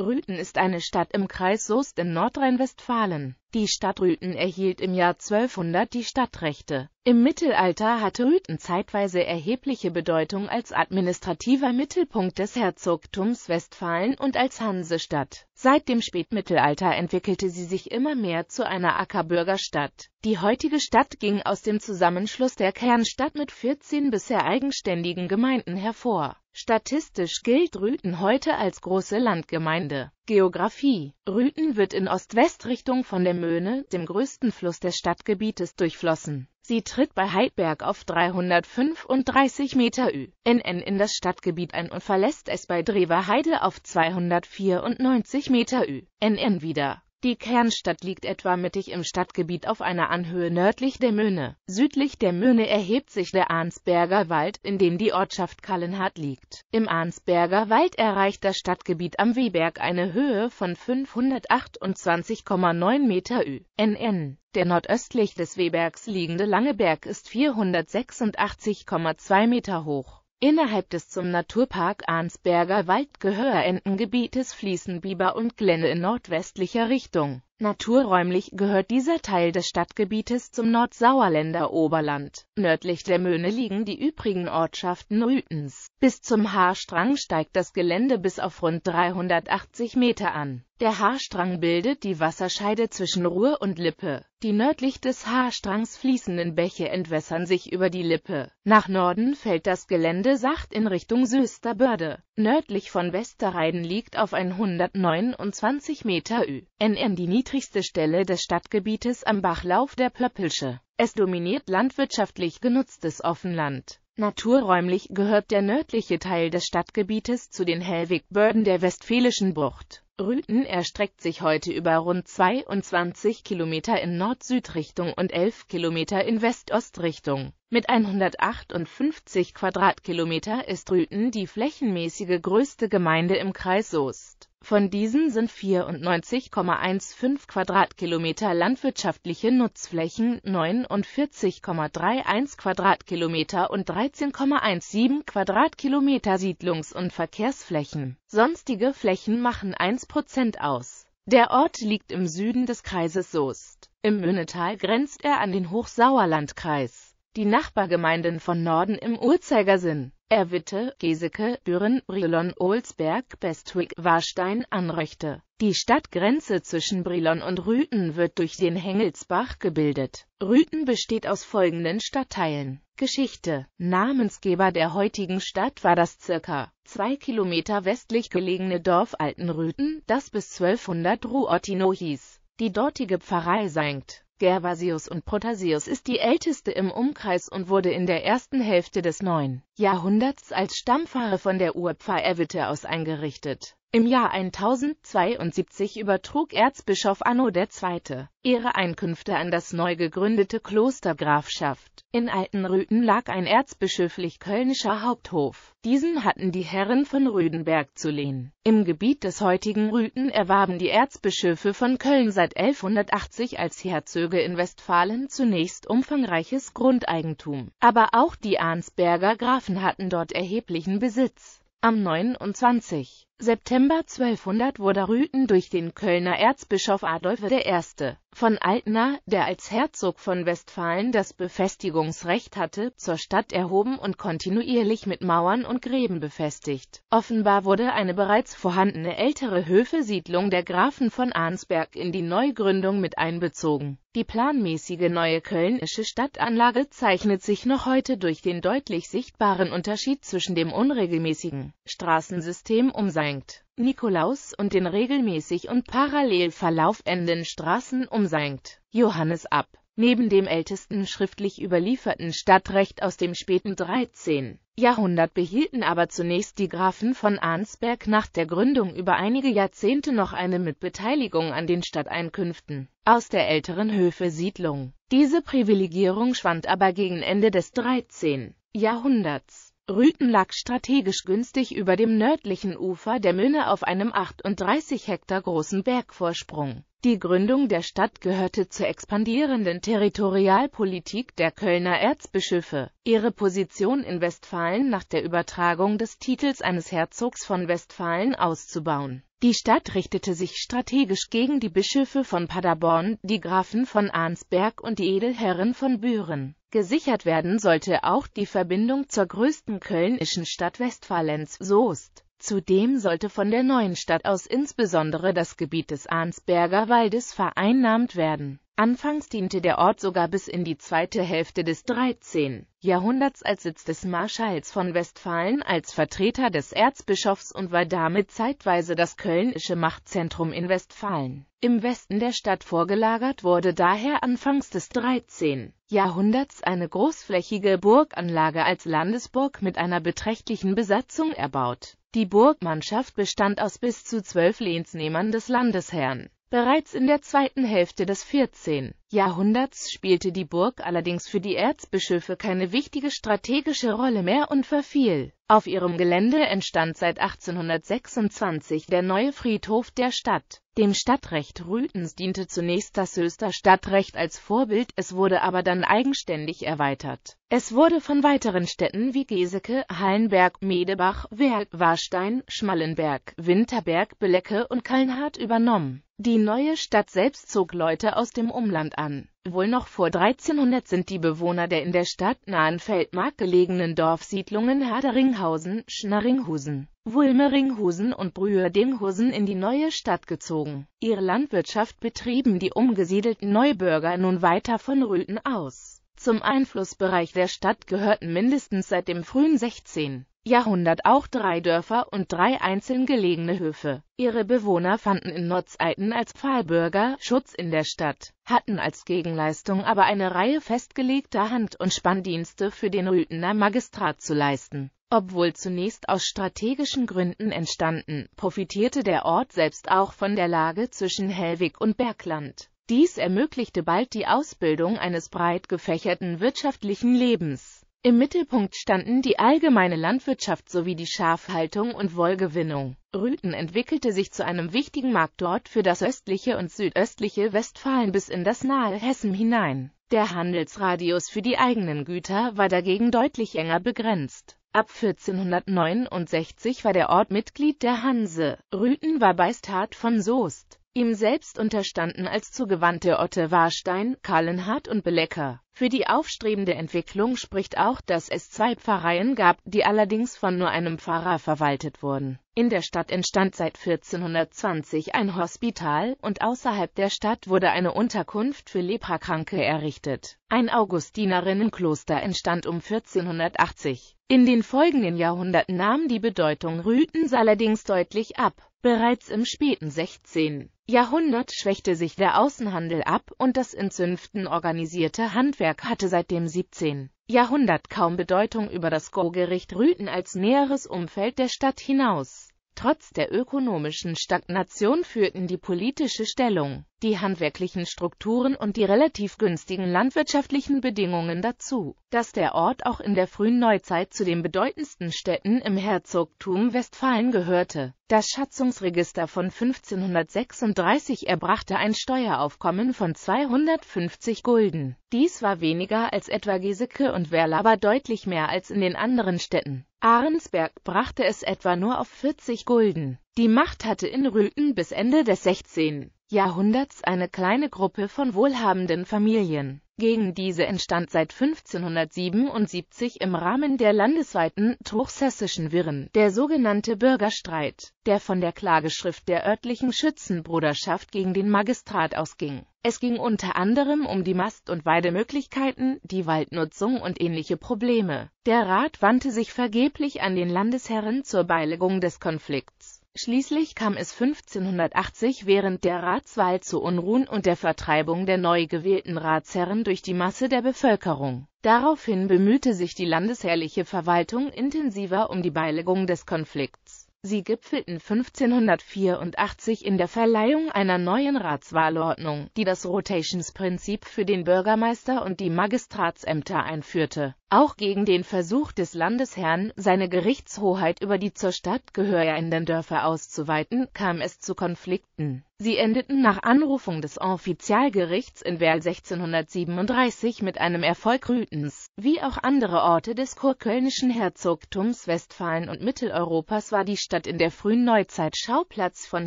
Rüthen ist eine Stadt im Kreis Soest in Nordrhein-Westfalen die Stadt Rüthen erhielt im Jahr 1200 die Stadtrechte. Im Mittelalter hatte Rüthen zeitweise erhebliche Bedeutung als administrativer Mittelpunkt des Herzogtums Westfalen und als Hansestadt. Seit dem Spätmittelalter entwickelte sie sich immer mehr zu einer Ackerbürgerstadt. Die heutige Stadt ging aus dem Zusammenschluss der Kernstadt mit 14 bisher eigenständigen Gemeinden hervor. Statistisch gilt Rüthen heute als große Landgemeinde. Geografie Rüthen wird in Ost-West-Richtung von der Möhne, dem größten Fluss des Stadtgebietes, durchflossen. Sie tritt bei Heidberg auf 335 Meter UNN in das Stadtgebiet ein und verlässt es bei Drewerheide auf 294 Meter UNN wieder die Kernstadt liegt etwa mittig im Stadtgebiet auf einer Anhöhe nördlich der Möhne. Südlich der Möhne erhebt sich der Arnsberger Wald, in dem die Ortschaft Kallenhardt liegt. Im Arnsberger Wald erreicht das Stadtgebiet am Wehberg eine Höhe von 528,9 Meter Ü. NN. Der nordöstlich des Wehbergs liegende Langeberg ist 486,2 Meter hoch. Innerhalb des zum Naturpark Arnsberger Wald gehörenden Gebietes fließen Biber und Glenne in nordwestlicher Richtung. Naturräumlich gehört dieser Teil des Stadtgebietes zum Nordsauerländer Oberland. Nördlich der Möhne liegen die übrigen Ortschaften Uetens. Bis zum Haarstrang steigt das Gelände bis auf rund 380 Meter an. Der Haarstrang bildet die Wasserscheide zwischen Ruhr und Lippe. Die nördlich des Haarstrangs fließenden Bäche entwässern sich über die Lippe. Nach Norden fällt das Gelände sacht in Richtung Sösterbörde. Nördlich von Westerreiden liegt auf 129 Meter Ü. NN die niedrigste Stelle des Stadtgebietes am Bachlauf der Plöppelsche. Es dominiert landwirtschaftlich genutztes Offenland. Naturräumlich gehört der nördliche Teil des Stadtgebietes zu den Hellwigbörden der Westfälischen Bucht. Rüten erstreckt sich heute über rund 22 Kilometer in Nord-Süd-Richtung und 11 Kilometer in West-Ost-Richtung. Mit 158 Quadratkilometer ist Rüthen die flächenmäßige größte Gemeinde im Kreis Soest. Von diesen sind 94,15 Quadratkilometer landwirtschaftliche Nutzflächen, 49,31 Quadratkilometer und 13,17 Quadratkilometer Siedlungs- und Verkehrsflächen. Sonstige Flächen machen 1 Prozent aus. Der Ort liegt im Süden des Kreises Soest. Im Mönnetal grenzt er an den Hochsauerlandkreis die Nachbargemeinden von Norden im Uhrzeigersinn. Erwitte, Geseke, Düren, Brilon, Olsberg, Bestwick, Warstein, Anröchte. Die Stadtgrenze zwischen Brilon und Rüthen wird durch den Hengelsbach gebildet. Rüthen besteht aus folgenden Stadtteilen. Geschichte. Namensgeber der heutigen Stadt war das circa zwei Kilometer westlich gelegene Dorf Altenrüthen, das bis 1200 Ruottino hieß. Die dortige Pfarrei Sankt Gervasius und Protasius ist die älteste im Umkreis und wurde in der ersten Hälfte des 9. Jahrhunderts als Stammpfarre von der Urpfarrerwitte aus eingerichtet im Jahr 1072 übertrug Erzbischof Anno II. ihre Einkünfte an das neu gegründete Kloster Grafschaft. In Altenrüthen lag ein erzbischöflich-kölnischer Haupthof. Diesen hatten die Herren von Rüdenberg zu lehnen. Im Gebiet des heutigen Rüthen erwarben die Erzbischöfe von Köln seit 1180 als Herzöge in Westfalen zunächst umfangreiches Grundeigentum. Aber auch die Arnsberger Grafen hatten dort erheblichen Besitz. Am 29. September 1200 wurde Rüthen durch den Kölner Erzbischof Adolf I. von Altner, der als Herzog von Westfalen das Befestigungsrecht hatte, zur Stadt erhoben und kontinuierlich mit Mauern und Gräben befestigt. Offenbar wurde eine bereits vorhandene ältere Höfesiedlung der Grafen von Arnsberg in die Neugründung mit einbezogen. Die planmäßige neue kölnische Stadtanlage zeichnet sich noch heute durch den deutlich sichtbaren Unterschied zwischen dem unregelmäßigen Straßensystem um sein umsenkt, Nikolaus und den regelmäßig und parallel verlaufenden Straßen um umsenkt, Johannes ab. Neben dem ältesten schriftlich überlieferten Stadtrecht aus dem späten 13. Jahrhundert behielten aber zunächst die Grafen von Arnsberg nach der Gründung über einige Jahrzehnte noch eine Mitbeteiligung an den Stadteinkünften aus der älteren Höfe-Siedlung. Diese Privilegierung schwand aber gegen Ende des 13. Jahrhunderts. Rüten lag strategisch günstig über dem nördlichen Ufer der Möhne auf einem 38 Hektar großen Bergvorsprung. Die Gründung der Stadt gehörte zur expandierenden Territorialpolitik der Kölner Erzbischöfe. Ihre Position in Westfalen nach der Übertragung des Titels eines Herzogs von Westfalen auszubauen die Stadt richtete sich strategisch gegen die Bischöfe von Paderborn, die Grafen von Arnsberg und die Edelherren von Büren. Gesichert werden sollte auch die Verbindung zur größten kölnischen Stadt Westfalens, Soest. Zudem sollte von der neuen Stadt aus insbesondere das Gebiet des Arnsberger Waldes vereinnahmt werden Anfangs diente der Ort sogar bis in die zweite Hälfte des 13. Jahrhunderts als Sitz des Marschalls von Westfalen als Vertreter des Erzbischofs und war damit zeitweise das kölnische Machtzentrum in Westfalen. Im Westen der Stadt vorgelagert wurde daher anfangs des 13. Jahrhunderts eine großflächige Burganlage als Landesburg mit einer beträchtlichen Besatzung erbaut. Die Burgmannschaft bestand aus bis zu zwölf Lehnsnehmern des Landesherrn. Bereits in der zweiten Hälfte des 14. Jahrhunderts spielte die Burg allerdings für die Erzbischöfe keine wichtige strategische Rolle mehr und verfiel. Auf ihrem Gelände entstand seit 1826 der neue Friedhof der Stadt. Dem Stadtrecht Rütens diente zunächst das Höchster Stadtrecht als Vorbild, es wurde aber dann eigenständig erweitert. Es wurde von weiteren Städten wie Geseke, Hallenberg, Medebach, Werk, Warstein, Schmallenberg, Winterberg, Belecke und Kallenhardt übernommen. Die neue Stadt selbst zog Leute aus dem Umland an an. Wohl noch vor 1300 sind die Bewohner der in der Stadt nahen Feldmark gelegenen Dorfsiedlungen Herderinghausen, Schnarringhusen, Wulmeringhausen und Brüherdinghausen in die neue Stadt gezogen. Ihre Landwirtschaft betrieben die umgesiedelten Neubürger nun weiter von Rüthen aus. Zum Einflussbereich der Stadt gehörten mindestens seit dem frühen 16. Jahrhundert auch drei Dörfer und drei einzeln gelegene Höfe. Ihre Bewohner fanden in Nordseiten als Pfahlbürger Schutz in der Stadt, hatten als Gegenleistung aber eine Reihe festgelegter Hand- und Spanndienste für den Rüthener Magistrat zu leisten. Obwohl zunächst aus strategischen Gründen entstanden, profitierte der Ort selbst auch von der Lage zwischen Hellwig und Bergland. Dies ermöglichte bald die Ausbildung eines breit gefächerten wirtschaftlichen Lebens im Mittelpunkt standen die allgemeine Landwirtschaft sowie die Schafhaltung und Wollgewinnung. Rüthen entwickelte sich zu einem wichtigen Marktort für das östliche und südöstliche Westfalen bis in das nahe Hessen hinein. Der Handelsradius für die eigenen Güter war dagegen deutlich enger begrenzt. Ab 1469 war der Ort Mitglied der Hanse. Rüthen war Beistad von Soest. Ihm selbst unterstanden als zugewandte Otte Warstein, Kallenhardt und Belecker. Für die aufstrebende Entwicklung spricht auch, dass es zwei Pfarreien gab, die allerdings von nur einem Pfarrer verwaltet wurden. In der Stadt entstand seit 1420 ein Hospital und außerhalb der Stadt wurde eine Unterkunft für Leprakranke errichtet. Ein Augustinerinnenkloster entstand um 1480. In den folgenden Jahrhunderten nahm die Bedeutung Rütens allerdings deutlich ab. Bereits im späten 16. Jahrhundert schwächte sich der Außenhandel ab und das in Zünften organisierte Handwerk hatte seit dem 17. Jahrhundert kaum Bedeutung über das Go-Gericht Rüten als näheres Umfeld der Stadt hinaus. Trotz der ökonomischen Stagnation führten die politische Stellung die handwerklichen Strukturen und die relativ günstigen landwirtschaftlichen Bedingungen dazu, dass der Ort auch in der frühen Neuzeit zu den bedeutendsten Städten im Herzogtum Westfalen gehörte. Das Schatzungsregister von 1536 erbrachte ein Steueraufkommen von 250 Gulden. Dies war weniger als etwa Geseke und Werla, aber deutlich mehr als in den anderen Städten. Ahrensberg brachte es etwa nur auf 40 Gulden. Die Macht hatte in Rüthen bis Ende des 16. Jahrhunderts eine kleine Gruppe von wohlhabenden Familien. Gegen diese entstand seit 1577 im Rahmen der landesweiten truchsessischen Wirren der sogenannte Bürgerstreit, der von der Klageschrift der örtlichen Schützenbruderschaft gegen den Magistrat ausging. Es ging unter anderem um die Mast- und Weidemöglichkeiten, die Waldnutzung und ähnliche Probleme. Der Rat wandte sich vergeblich an den Landesherren zur Beilegung des Konflikts. Schließlich kam es 1580 während der Ratswahl zu Unruhen und der Vertreibung der neu gewählten Ratsherren durch die Masse der Bevölkerung. Daraufhin bemühte sich die landesherrliche Verwaltung intensiver um die Beilegung des Konflikts Sie gipfelten 1584 in der Verleihung einer neuen Ratswahlordnung, die das Rotationsprinzip für den Bürgermeister und die Magistratsämter einführte. Auch gegen den Versuch des Landesherrn, seine Gerichtshoheit über die zur Stadt gehörenden Dörfer auszuweiten, kam es zu Konflikten. Sie endeten nach Anrufung des Offizialgerichts in Werl 1637 mit einem Erfolg Rütens. Wie auch andere Orte des kurkölnischen Herzogtums Westfalen und Mitteleuropas war die Stadt in der frühen Neuzeit Schauplatz von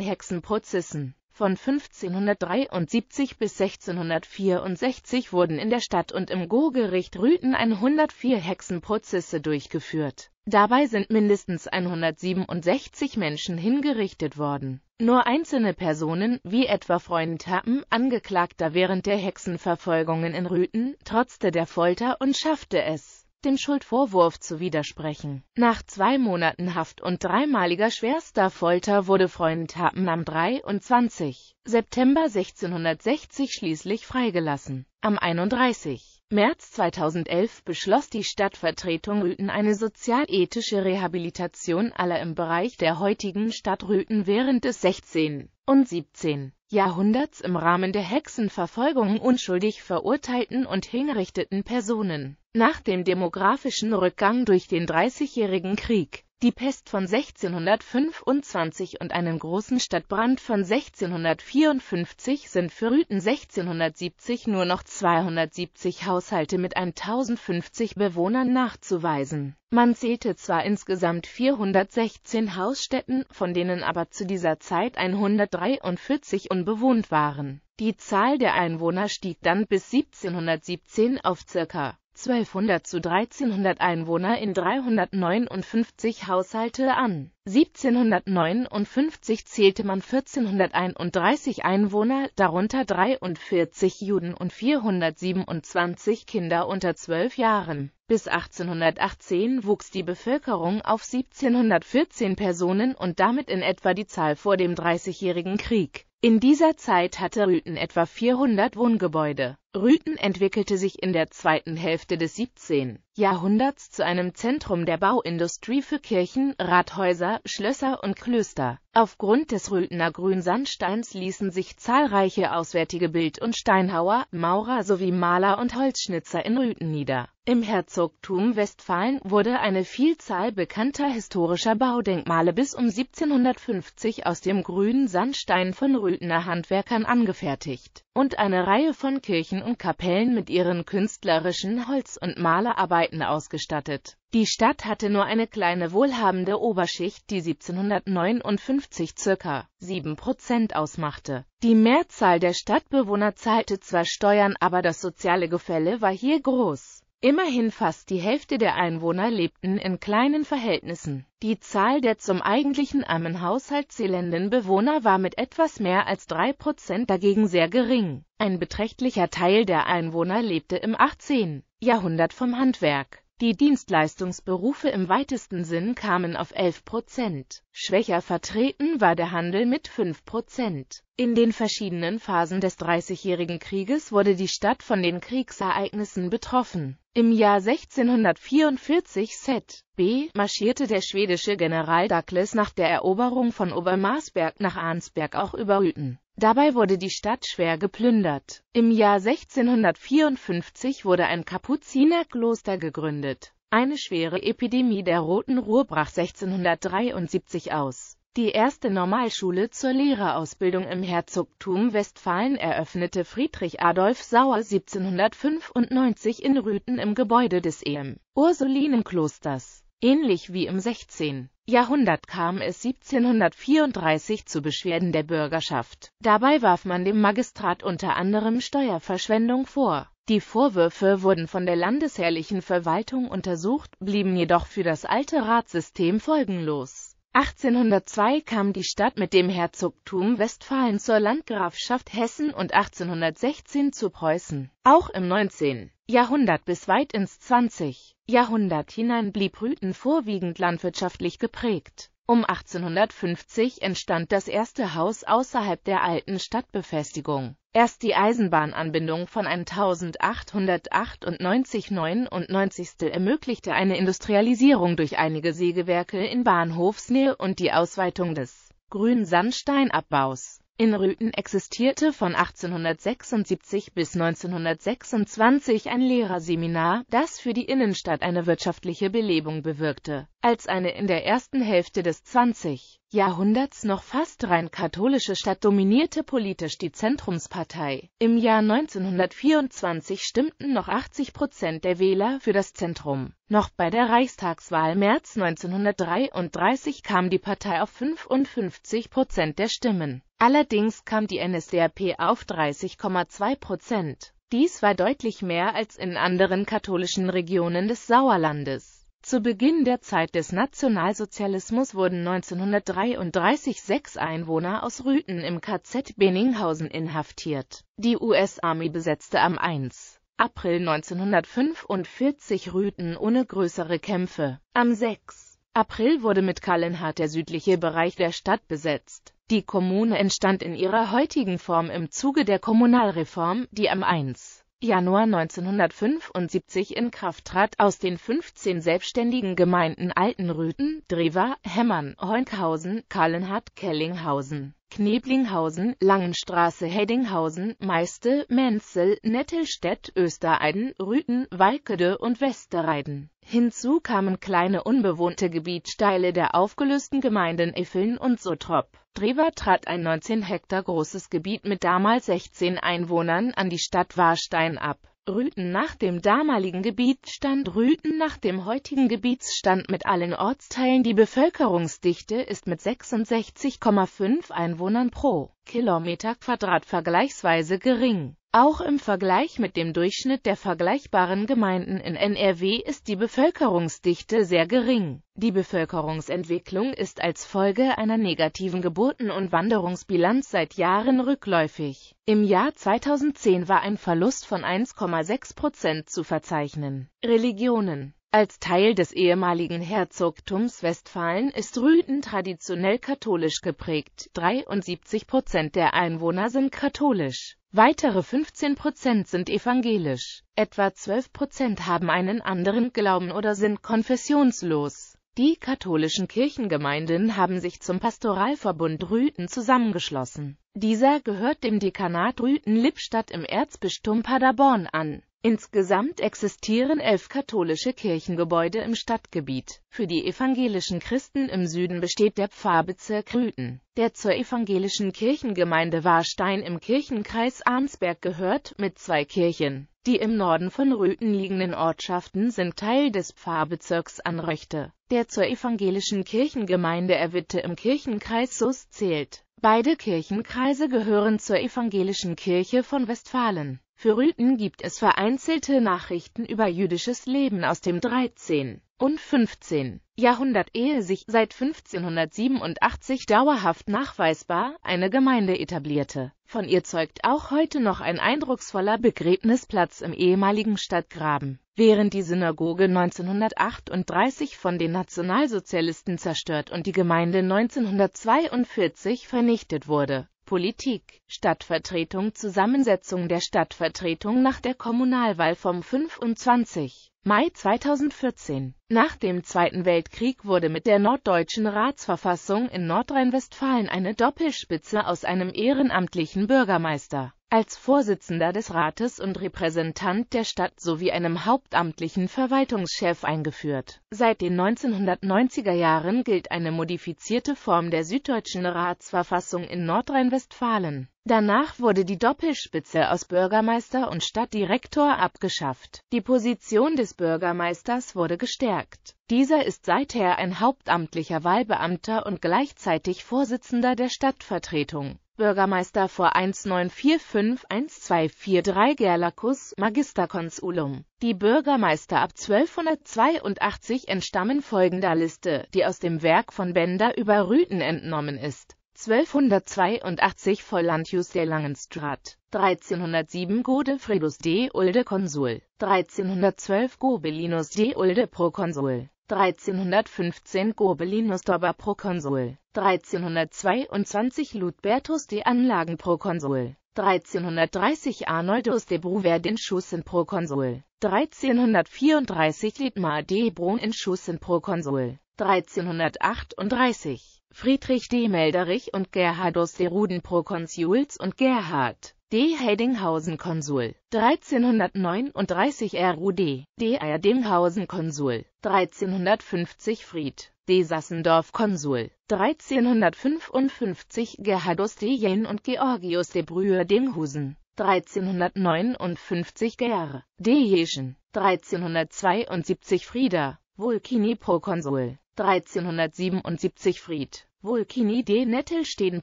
Hexenprozessen. Von 1573 bis 1664 wurden in der Stadt und im Go-Gericht Rüthen 104 Hexenprozesse durchgeführt. Dabei sind mindestens 167 Menschen hingerichtet worden nur einzelne Personen, wie etwa Freund Tappen, Angeklagter während der Hexenverfolgungen in Rüthen, trotzte der Folter und schaffte es, dem Schuldvorwurf zu widersprechen. Nach zwei Monaten Haft und dreimaliger schwerster Folter wurde Freund Tappen am 23. September 1660 schließlich freigelassen. Am 31. März 2011 beschloss die Stadtvertretung Rüten eine sozialethische Rehabilitation aller im Bereich der heutigen Stadt Rüten während des 16. und 17. Jahrhunderts im Rahmen der Hexenverfolgung unschuldig verurteilten und hingerichteten Personen. Nach dem demografischen Rückgang durch den Dreißigjährigen Krieg die Pest von 1625 und einen großen Stadtbrand von 1654 sind für Rüten 1670 nur noch 270 Haushalte mit 1050 Bewohnern nachzuweisen. Man zählte zwar insgesamt 416 Hausstätten, von denen aber zu dieser Zeit 143 unbewohnt waren. Die Zahl der Einwohner stieg dann bis 1717 auf ca. 1200 zu 1300 Einwohner in 359 Haushalte an. 1759 zählte man 1431 Einwohner, darunter 43 Juden und 427 Kinder unter 12 Jahren. Bis 1818 wuchs die Bevölkerung auf 1714 Personen und damit in etwa die Zahl vor dem Dreißigjährigen Krieg. In dieser Zeit hatte Rüthen etwa 400 Wohngebäude. Rüthen entwickelte sich in der zweiten Hälfte des 17. Jahrhunderts zu einem Zentrum der Bauindustrie für Kirchen, Rathäuser, Schlösser und Klöster. Aufgrund des Rüthener Grünsandsteins ließen sich zahlreiche auswärtige Bild- und Steinhauer, Maurer sowie Maler und Holzschnitzer in Rüthen nieder. Im Herzogtum Westfalen wurde eine Vielzahl bekannter historischer Baudenkmale bis um 1750 aus dem grünen Sandstein von Rüthener Handwerkern angefertigt und eine Reihe von Kirchen und Kapellen mit ihren künstlerischen Holz- und Malerarbeiten ausgestattet. Die Stadt hatte nur eine kleine wohlhabende Oberschicht, die 1759 ca. 7% ausmachte. Die Mehrzahl der Stadtbewohner zahlte zwar Steuern, aber das soziale Gefälle war hier groß. Immerhin fast die Hälfte der Einwohner lebten in kleinen Verhältnissen. Die Zahl der zum eigentlichen Armenhaushalt zählenden Bewohner war mit etwas mehr als 3% dagegen sehr gering. Ein beträchtlicher Teil der Einwohner lebte im 18. Jahrhundert vom Handwerk. Die Dienstleistungsberufe im weitesten Sinn kamen auf 11 Prozent. Schwächer vertreten war der Handel mit 5 Prozent. In den verschiedenen Phasen des Dreißigjährigen Krieges wurde die Stadt von den Kriegsereignissen betroffen. Im Jahr 1644 Set B marschierte der schwedische General Douglas nach der Eroberung von Obermarsberg nach Arnsberg auch über Rüthen. Dabei wurde die Stadt schwer geplündert. Im Jahr 1654 wurde ein Kapuzinerkloster gegründet. Eine schwere Epidemie der Roten Ruhr brach 1673 aus die erste Normalschule zur Lehrerausbildung im Herzogtum Westfalen eröffnete Friedrich Adolf Sauer 1795 in Rüthen im Gebäude des Ehem Ursulinenklosters. Ähnlich wie im 16. Jahrhundert kam es 1734 zu Beschwerden der Bürgerschaft. Dabei warf man dem Magistrat unter anderem Steuerverschwendung vor. Die Vorwürfe wurden von der landesherrlichen Verwaltung untersucht, blieben jedoch für das alte Ratssystem folgenlos. 1802 kam die Stadt mit dem Herzogtum Westfalen zur Landgrafschaft Hessen und 1816 zu Preußen. Auch im 19. Jahrhundert bis weit ins 20. Jahrhundert hinein blieb Rüthen vorwiegend landwirtschaftlich geprägt. Um 1850 entstand das erste Haus außerhalb der alten Stadtbefestigung Erst die Eisenbahnanbindung von 1898-99 ermöglichte eine Industrialisierung durch einige Sägewerke in Bahnhofsnähe und die Ausweitung des Sandsteinabbaus. In Rüthen existierte von 1876 bis 1926 ein Lehrerseminar, das für die Innenstadt eine wirtschaftliche Belebung bewirkte. Als eine in der ersten Hälfte des 20. Jahrhunderts noch fast rein katholische Stadt dominierte politisch die Zentrumspartei. Im Jahr 1924 stimmten noch 80 Prozent der Wähler für das Zentrum. Noch bei der Reichstagswahl März 1933 kam die Partei auf 55 Prozent der Stimmen. Allerdings kam die NSDAP auf 30,2 Prozent. Dies war deutlich mehr als in anderen katholischen Regionen des Sauerlandes. Zu Beginn der Zeit des Nationalsozialismus wurden 1933 sechs Einwohner aus Rüthen im KZ Benninghausen inhaftiert. Die US-Army besetzte am 1. April 1945 Rüthen ohne größere Kämpfe. Am 6. April wurde mit Kallenhardt der südliche Bereich der Stadt besetzt. Die Kommune entstand in ihrer heutigen Form im Zuge der Kommunalreform, die am 1. Januar 1975 in Kraft trat, aus den 15 selbstständigen Gemeinden Altenrüthen, Dreva, Hämmern, Holnkhausen, Kallenhardt, Kellinghausen Kneblinghausen, Langenstraße, Heddinghausen, Meiste, Menzel, Nettelstedt, Östereiden, Rüthen, Walkede und Westereiden. Hinzu kamen kleine unbewohnte Gebietsteile der aufgelösten Gemeinden Iffeln und Sottrop. Drewer trat ein 19 Hektar großes Gebiet mit damals 16 Einwohnern an die Stadt Warstein ab Rüten nach dem damaligen Gebietsstand Rüten nach dem heutigen Gebietsstand mit allen Ortsteilen Die Bevölkerungsdichte ist mit 66,5 Einwohnern pro Kilometer Quadrat vergleichsweise gering. Auch im Vergleich mit dem Durchschnitt der vergleichbaren Gemeinden in NRW ist die Bevölkerungsdichte sehr gering. Die Bevölkerungsentwicklung ist als Folge einer negativen Geburten- und Wanderungsbilanz seit Jahren rückläufig. Im Jahr 2010 war ein Verlust von 1,6 Prozent zu verzeichnen. Religionen als Teil des ehemaligen Herzogtums Westfalen ist Rüden traditionell katholisch geprägt. 73 Prozent der Einwohner sind katholisch. Weitere 15 Prozent sind evangelisch. Etwa 12 Prozent haben einen anderen Glauben oder sind konfessionslos. Die katholischen Kirchengemeinden haben sich zum Pastoralverbund Rüden zusammengeschlossen. Dieser gehört dem Dekanat Rüden-Lippstadt im Erzbistum Paderborn an Insgesamt existieren elf katholische Kirchengebäude im Stadtgebiet. Für die evangelischen Christen im Süden besteht der Pfarrbezirk Rüthen, der zur evangelischen Kirchengemeinde Warstein im Kirchenkreis Arnsberg gehört, mit zwei Kirchen. Die im Norden von Rüthen liegenden Ortschaften sind Teil des Pfarrbezirks Anröchte, der zur evangelischen Kirchengemeinde Erwitte im Kirchenkreis Sus zählt. Beide Kirchenkreise gehören zur evangelischen Kirche von Westfalen. Für Rüten gibt es vereinzelte Nachrichten über jüdisches Leben aus dem 13. und 15. Jahrhundert ehe sich seit 1587 dauerhaft nachweisbar eine Gemeinde etablierte. Von ihr zeugt auch heute noch ein eindrucksvoller Begräbnisplatz im ehemaligen Stadtgraben. Während die Synagoge 1938 von den Nationalsozialisten zerstört und die Gemeinde 1942 vernichtet wurde, Politik, Stadtvertretung Zusammensetzung der Stadtvertretung nach der Kommunalwahl vom 25. Mai 2014. Nach dem Zweiten Weltkrieg wurde mit der norddeutschen Ratsverfassung in Nordrhein-Westfalen eine Doppelspitze aus einem ehrenamtlichen Bürgermeister als Vorsitzender des Rates und Repräsentant der Stadt sowie einem hauptamtlichen Verwaltungschef eingeführt. Seit den 1990er Jahren gilt eine modifizierte Form der süddeutschen Ratsverfassung in Nordrhein-Westfalen. Danach wurde die Doppelspitze aus Bürgermeister und Stadtdirektor abgeschafft. Die Position des Bürgermeisters wurde gestärkt. Dieser ist seither ein hauptamtlicher Wahlbeamter und gleichzeitig Vorsitzender der Stadtvertretung. Bürgermeister vor 1945-1243 Gerlacus Magisterconsulum. Die Bürgermeister ab 1282 entstammen folgender Liste, die aus dem Werk von Bender über Rüthen entnommen ist 1282 Vollantius der Langenstraat, 1307 Godefredus de Ulde Konsul, 1312 Gobelinus de Ulde Prokonsul, 1315 Gobelinus Dorber Prokonsul, 1322 Ludbertus de Anlagen Prokonsul, 1330 Arnoldus de Bouverden Schussen Prokonsul, 1334 Dietmar D. Brun in Schussen Prokonsul. 1338 Friedrich D. Melderich und Gerhardus de Ruden Prokonsuls und Gerhard D. Heidinghausen Konsul 1339 R. RUD D. Erdinghausen Konsul 1350 Fried D. Sassendorf Konsul 1355 Gerhardus de Jen und Georgius de Brühe Dinghusen 1359 der Dejeschen, 1372 Frieda, Vulcini Prokonsul, 1377 Fried, Vulcini de Nettelsteden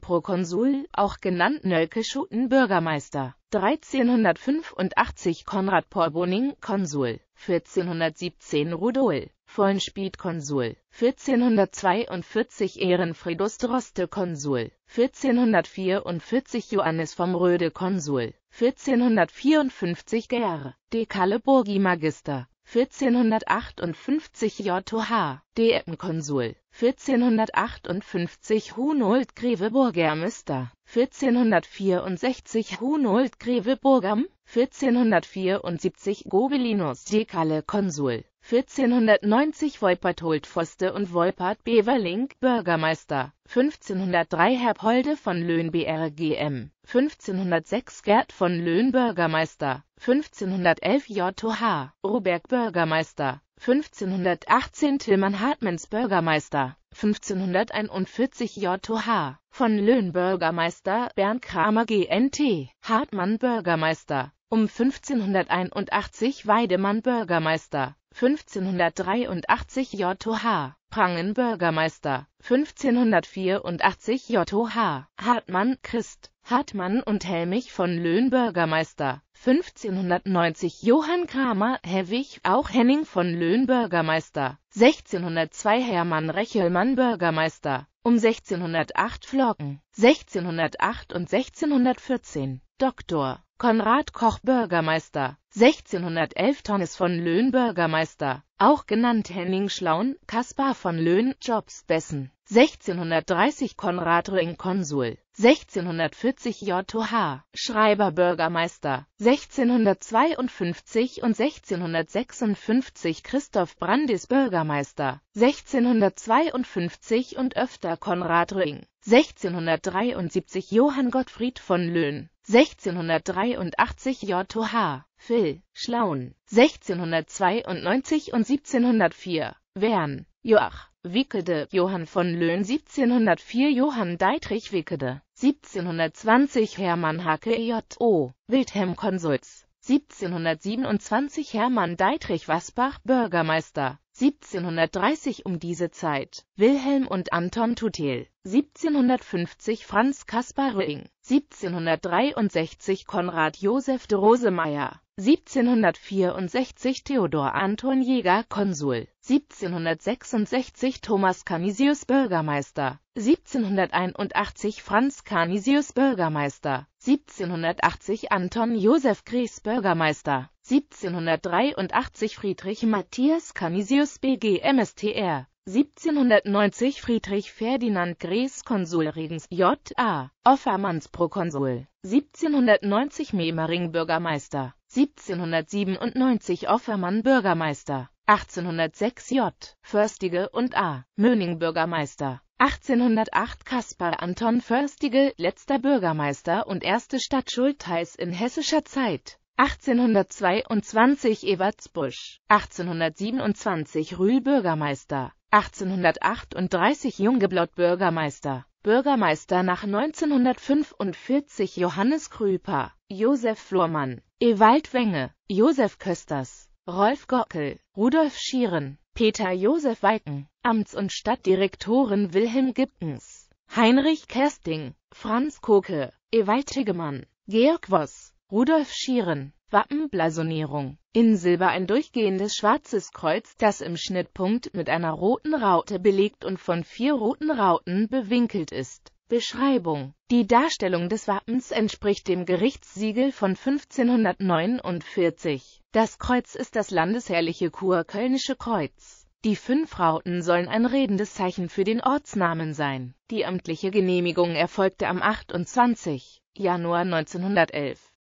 Prokonsul, auch genannt Nölke Schutten Bürgermeister, 1385 Konrad Porboning Konsul, 1417 Rudol, Vollenspied Konsul, 1442 Ehrenfriedus Droste Konsul, 1444 Johannes vom Röde Konsul, 1454 Ger, Dekale Burgi Magister, 1458 J.H., DM Konsul, 1458 Hunold Greveburger Burgermeister, 1464 Hunold Greveburgam, 1474 Gobelinus Dekale Konsul, 1490 Wolpert Foste und Wolpert Beverling Bürgermeister, 1503 Herpolde von Löhn BRGM, 1506 Gerd von Löhn Bürgermeister, 1511 J.H. Ruberg Bürgermeister, 1518 Tillmann Hartmanns Bürgermeister, 1541 J. H. von Löhn Bürgermeister, Bernd Kramer GNT, Hartmann Bürgermeister, um 1581 Weidemann Bürgermeister, 1583 J.H. Prangen Bürgermeister, 1584 J.H. Hartmann Christ, Hartmann und Helmich von Löhn Bürgermeister, 1590 Johann Kramer, Hewig, auch Henning von Löhn Bürgermeister, 1602 Hermann Rechelmann Bürgermeister, um 1608 Flocken, 1608 und 1614 Dr. Konrad Koch Bürgermeister, 1611 Tonnes von Löhn Bürgermeister, auch genannt Henning Schlaun, Kaspar von Löhn, Jobs Bessen, 1630 Konrad Röing Konsul, 1640 J. H. Schreiber Bürgermeister, 1652 und 1656 Christoph Brandis Bürgermeister, 1652 und öfter Konrad Röing, 1673 Johann Gottfried von Löhn, 1683 J. H. Phil, Schlaun, 1692 und 1704, Wern, Joach, Wickede, Johann von Löhn 1704 Johann Dietrich Wickede, 1720 Hermann Hacke J. O. Wilhelm Konsulz, 1727 Hermann Dietrich Wasbach Bürgermeister 1730 um diese Zeit, Wilhelm und Anton Tutel, 1750 Franz Caspar Röing, 1763 Konrad Josef de Rosemeyer, 1764 Theodor Anton Jäger Konsul, 1766 Thomas Canisius Bürgermeister, 1781 Franz Canisius Bürgermeister, 1780 Anton Josef Gries Bürgermeister, 1783 Friedrich Matthias Canisius BG MSTR 1790 Friedrich Ferdinand Gries Konsul Regens J.A. Offermanns Prokonsul 1790 Memering Bürgermeister 1797 Offermann Bürgermeister 1806 J. Förstige und A. Möning Bürgermeister 1808 Kaspar Anton Förstige, letzter Bürgermeister und erste Stadtschultheiß in hessischer Zeit. 1822 Ebertsbusch, 1827 Rühl Bürgermeister, 1838 Junggeblott Bürgermeister, Bürgermeister nach 1945 Johannes Krüper, Josef Flormann, Ewald Wenge, Josef Kösters, Rolf Gockel, Rudolf Schieren, Peter Josef Weiken, Amts- und Stadtdirektoren Wilhelm Gibkens, Heinrich Kersting, Franz Koke, Ewald Tiggemann, Georg Voss, Rudolf Schieren Wappenblasonierung. In Silber ein durchgehendes schwarzes Kreuz, das im Schnittpunkt mit einer roten Raute belegt und von vier roten Rauten bewinkelt ist. Beschreibung Die Darstellung des Wappens entspricht dem Gerichtssiegel von 1549. Das Kreuz ist das landesherrliche kurkölnische Kreuz. Die fünf Rauten sollen ein redendes Zeichen für den Ortsnamen sein. Die amtliche Genehmigung erfolgte am 28. Januar 1911.